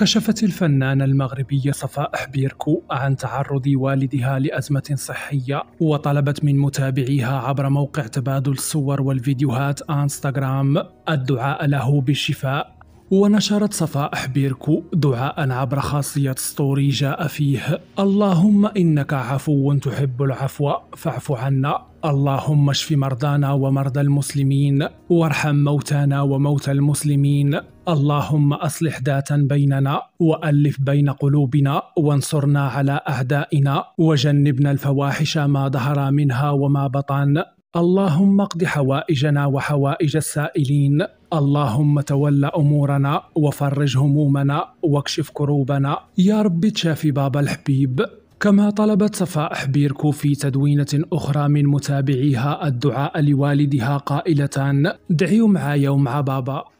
كشفت الفنانة المغربية صفاء حبيركو عن تعرض والدها لأزمة صحية وطلبت من متابعيها عبر موقع تبادل الصور والفيديوهات انستغرام الدعاء له بالشفاء ونشرت صفائح بيركو دعاء عبر خاصية ستوري جاء فيه اللهم إنك عفو تحب العفو فاعف عنا اللهم اشف مرضانا ومرضى المسلمين وارحم موتانا وموتى المسلمين اللهم اصلح ذاتا بيننا والف بين قلوبنا وانصرنا على اعدائنا وجنبنا الفواحش ما ظهر منها وما بطن اللهم اقض حوائجنا وحوائج السائلين اللهم تول امورنا وفرج همومنا واكشف كروبنا يا رب تشافي بابا الحبيب كما طلبت صفاء حبيركو في تدوينة أخرى من متابعيها الدعاء لوالدها قائلة دعيوا معايا ومع بابا